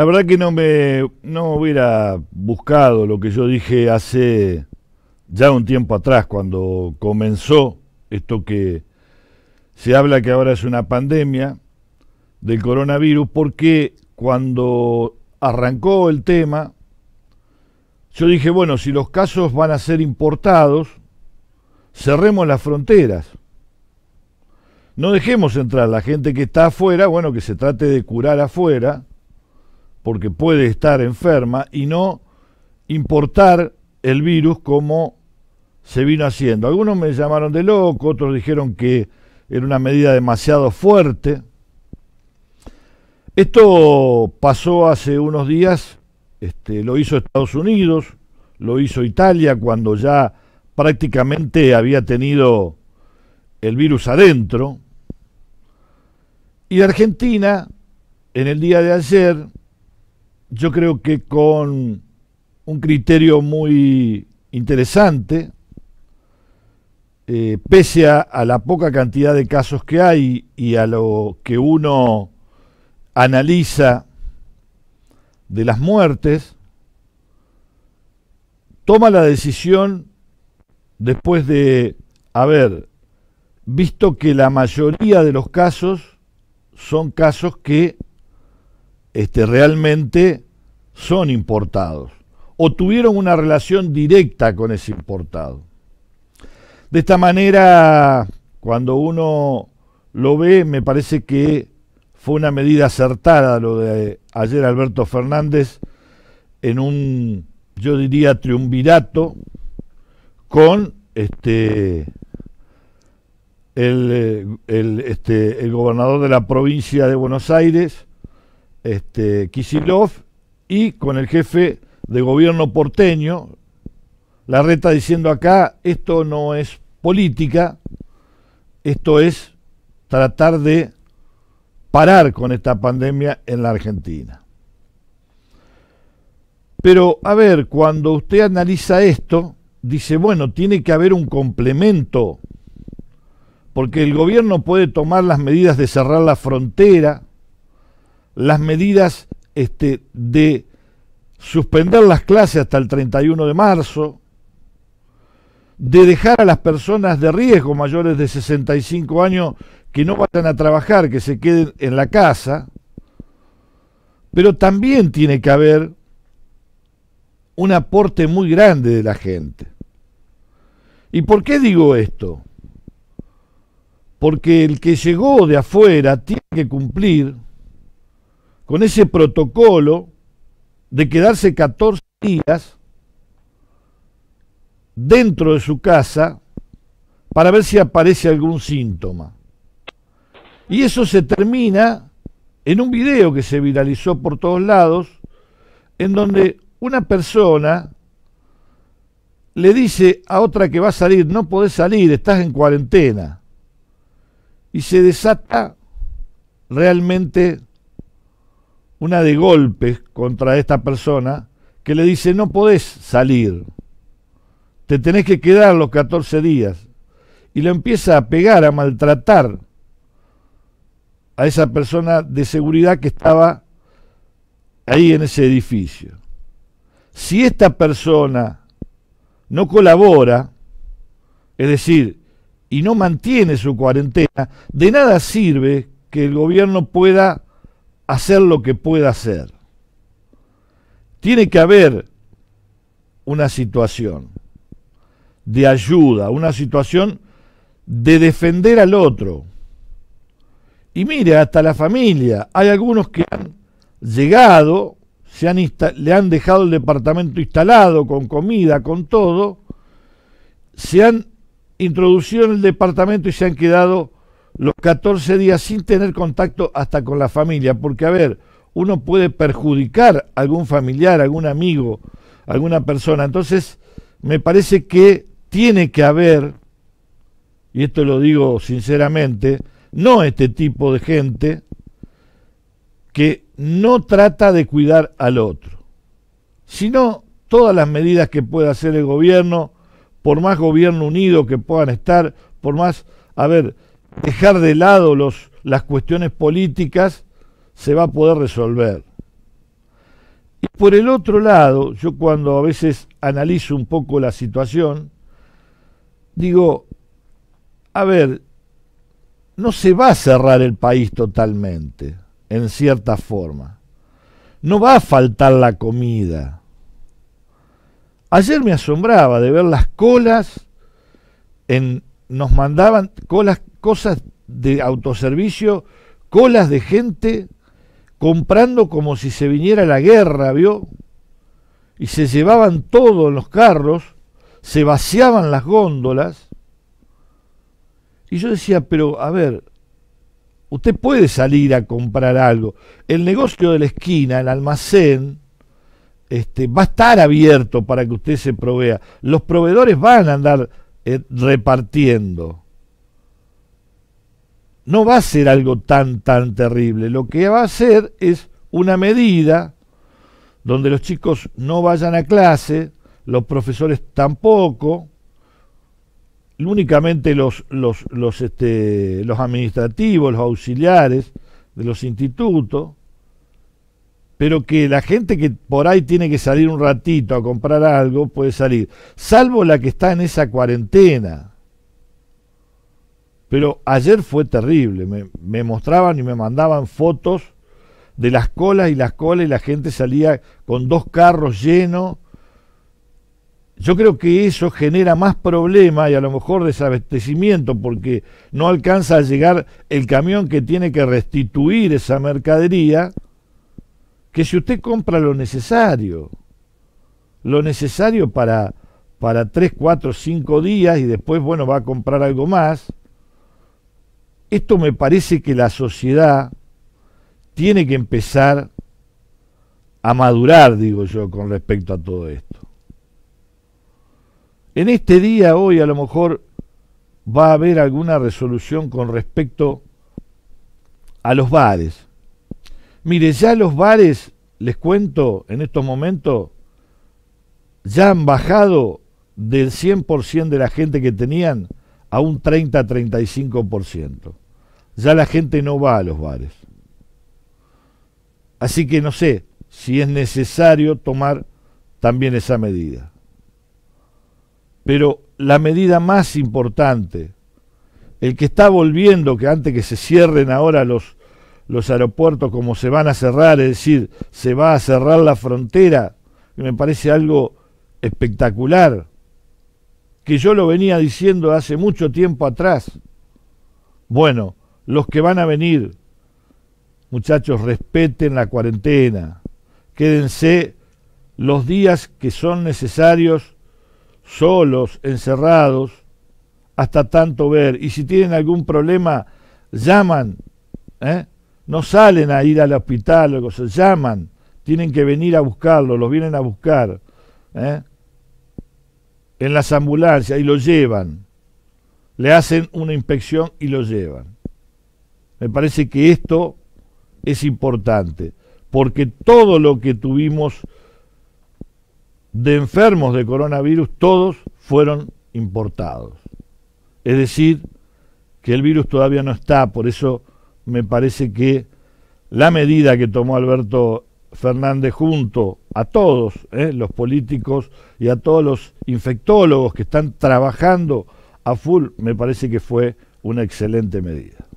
La verdad que no me no hubiera buscado lo que yo dije hace ya un tiempo atrás cuando comenzó esto que se habla que ahora es una pandemia del coronavirus porque cuando arrancó el tema yo dije, bueno, si los casos van a ser importados, cerremos las fronteras. No dejemos entrar la gente que está afuera, bueno, que se trate de curar afuera porque puede estar enferma, y no importar el virus como se vino haciendo. Algunos me llamaron de loco, otros dijeron que era una medida demasiado fuerte. Esto pasó hace unos días, este, lo hizo Estados Unidos, lo hizo Italia cuando ya prácticamente había tenido el virus adentro. Y Argentina, en el día de ayer, yo creo que con un criterio muy interesante, eh, pese a, la poca cantidad de casos que hay y a lo que uno analiza de las muertes, toma la decisión después de haber visto que la mayoría de los casos son casos que este, realmente son importados o tuvieron una relación directa con ese importado. De esta manera, cuando uno lo ve, me parece que fue una medida acertada lo de ayer Alberto Fernández en un, yo diría, triunvirato con este, eh, este, el gobernador de la provincia de Buenos Aires, este, Kisilov y con el jefe de gobierno porteño, la reta diciendo acá, esto no es política, esto es tratar de parar con esta pandemia en la Argentina. Pero, a ver, cuando usted analiza esto, dice, bueno, tiene que haber un complemento, porque el gobierno puede tomar las medidas de cerrar la frontera, las medidas este, de suspender las clases hasta el 31 de marzo, de dejar a las personas de riesgo mayores de 65 años que no vayan a trabajar, que se queden en la casa, pero también tiene que haber un aporte muy grande de la gente. ¿Y por qué digo esto? Porque el que llegó de afuera tiene que cumplir con ese protocolo de quedarse 14 días dentro de su casa para ver si aparece algún síntoma. Y eso se termina en un video que se viralizó por todos lados, en donde una persona le dice a otra que va a salir, no podés salir, estás en cuarentena. Y se desata realmente una de golpes contra esta persona que le dice, no podés salir, te tenés que quedar los 14 días. Y lo empieza a pegar, a maltratar a esa persona de seguridad que estaba ahí en ese edificio. Si esta persona no colabora, es decir, y no mantiene su cuarentena, de nada sirve que el gobierno pueda hacer lo que pueda hacer. Tiene que haber una situación de ayuda, una situación de defender al otro. Y mire, hasta la familia, hay algunos que han llegado, se han le han dejado el departamento instalado con comida, con todo, se han introducido en el departamento y se han quedado los 14 días sin tener contacto hasta con la familia, porque a ver, uno puede perjudicar a algún familiar, algún amigo, alguna persona. Entonces, me parece que tiene que haber, y esto lo digo sinceramente, no este tipo de gente que no trata de cuidar al otro, sino todas las medidas que pueda hacer el gobierno, por más gobierno unido que puedan estar, por más, a ver, dejar de lado los, las cuestiones políticas, se va a poder resolver. Y por el otro lado, yo cuando a veces analizo un poco la situación, digo, a ver, no se va a cerrar el país totalmente, en cierta forma. No va a faltar la comida. Ayer me asombraba de ver las colas, en, nos mandaban colas cosas de autoservicio, colas de gente comprando como si se viniera la guerra, ¿vio? Y se llevaban todo en los carros, se vaciaban las góndolas. Y yo decía, pero a ver, usted puede salir a comprar algo. El negocio de la esquina, el almacén, este, va a estar abierto para que usted se provea. Los proveedores van a andar eh, repartiendo no va a ser algo tan, tan terrible. Lo que va a ser es una medida donde los chicos no vayan a clase, los profesores tampoco, únicamente los, los, los, este, los administrativos, los auxiliares de los institutos, pero que la gente que por ahí tiene que salir un ratito a comprar algo puede salir, salvo la que está en esa cuarentena. Pero ayer fue terrible, me, mostraban y me mandaban fotos de las colas y las colas y la gente salía con dos carros llenos. Yo creo que eso genera más problemas y a lo mejor desabastecimiento porque no alcanza a llegar el camión que tiene que restituir esa mercadería que si usted compra lo necesario, lo necesario para, para 3, 4, 5 días y después, bueno, va a comprar algo más, esto me parece que la sociedad tiene que empezar a madurar, digo yo, con respecto a todo esto. En este día, hoy, a lo mejor va a haber alguna resolución con respecto a los bares. Mire, ya los bares, les cuento, en estos momentos, ya han bajado del 100% de la gente que tenían a un 30-35%. Ya la gente no va a los bares. Así que no sé si es necesario tomar también esa medida. Pero la medida más importante, el que está volviendo, que antes que se cierren ahora los, los aeropuertos como se van a cerrar, es decir, se va a cerrar la frontera, me parece algo espectacular, que yo lo venía diciendo hace mucho tiempo atrás. Bueno, los que van a venir, muchachos, respeten la cuarentena, quédense los días que son necesarios solos, encerrados, hasta tanto ver. Y si tienen algún problema, llaman, ¿eh? no salen a ir al hospital, o se llaman, tienen que venir a buscarlo, los vienen a buscar. ¿eh? en las ambulancias y lo llevan. Le hacen una inspección y lo llevan. Me parece que esto es importante, porque todo lo que tuvimos de enfermos de coronavirus, todos fueron importados. Es decir, que el virus todavía no está, por eso me parece que la medida que tomó Alberto Fernández junto a todos eh, los políticos y a todos los infectólogos que están trabajando a full, me parece que fue una excelente medida.